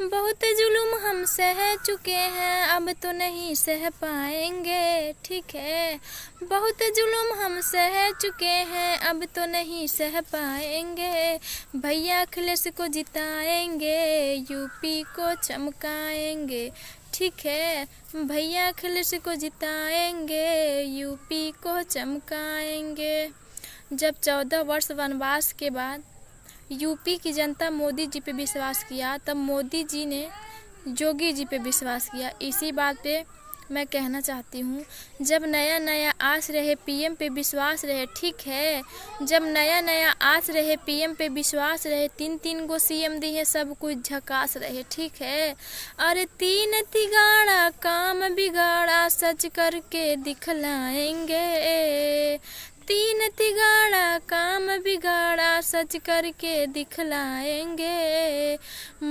बहुत जुल्म हम सह चुके हैं अब तो नहीं सह पाएंगे ठीक है बहुत जुल्म हम सह चुके हैं अब तो नहीं सह पाएंगे भैया अखिलेश को जिताएंगे यूपी को चमकाएंगे ठीक है भैया अखिलेश को जिताएंगे यूपी को चमकाएंगे जब चौदह वर्ष वनवास के बाद यूपी की जनता मोदी जी पे विश्वास किया तब मोदी जी ने योगी जी पे विश्वास किया इसी बात पे मैं कहना चाहती हूँ जब नया नया आस रहे पीएम पे विश्वास रहे ठीक है जब नया नया आस रहे पीएम पे विश्वास रहे तीन तीन गो सीएम दी है सब कुछ झकास रहे ठीक है अरे तीन तिगाड़ा काम बिगाड़ा सच करके दिखलाएंगे तिगाड़ा काम बिगाड़ा सच करके दिखलाएंगे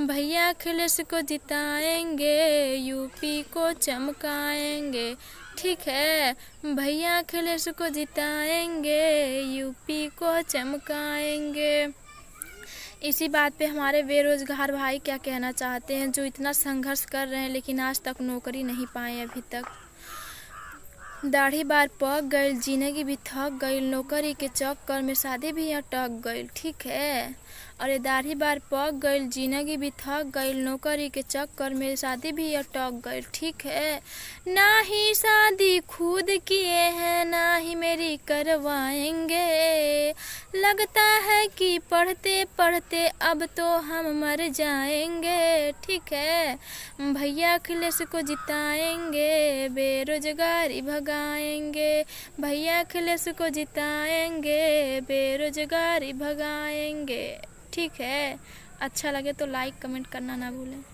भैया अखिलेश को जिताएंगे यूपी को चमकाएंगे ठीक है भैया अखिलेश को जिताएंगे यूपी को चमकाएंगे इसी बात पे हमारे बेरोजगार भाई क्या कहना चाहते हैं जो इतना संघर्ष कर रहे हैं लेकिन आज तक नौकरी नहीं पाए अभी तक दाढ़ी बार पक गई जिंदगी भी थक गई नौकरी के चक्कर में शादी भी अटक गई ठीक है अरे दाढ़ी बार पक गई जिंदगी भी थक गई नौकरी के चक्कर में शादी भी अटक गई ठीक है ना ही शादी खुद किए हैं ना ही मेरी करवाएंगे लगता है कि पढ़ते पढ़ते अब तो हम मर जाएंगे ठीक है भैया अखिलेश को जिताएंगे बेरोजगारी भगाएंगे भैया अखिलेश को जिताएंगे बेरोजगारी भगाएंगे ठीक है अच्छा लगे तो लाइक कमेंट करना ना भूलें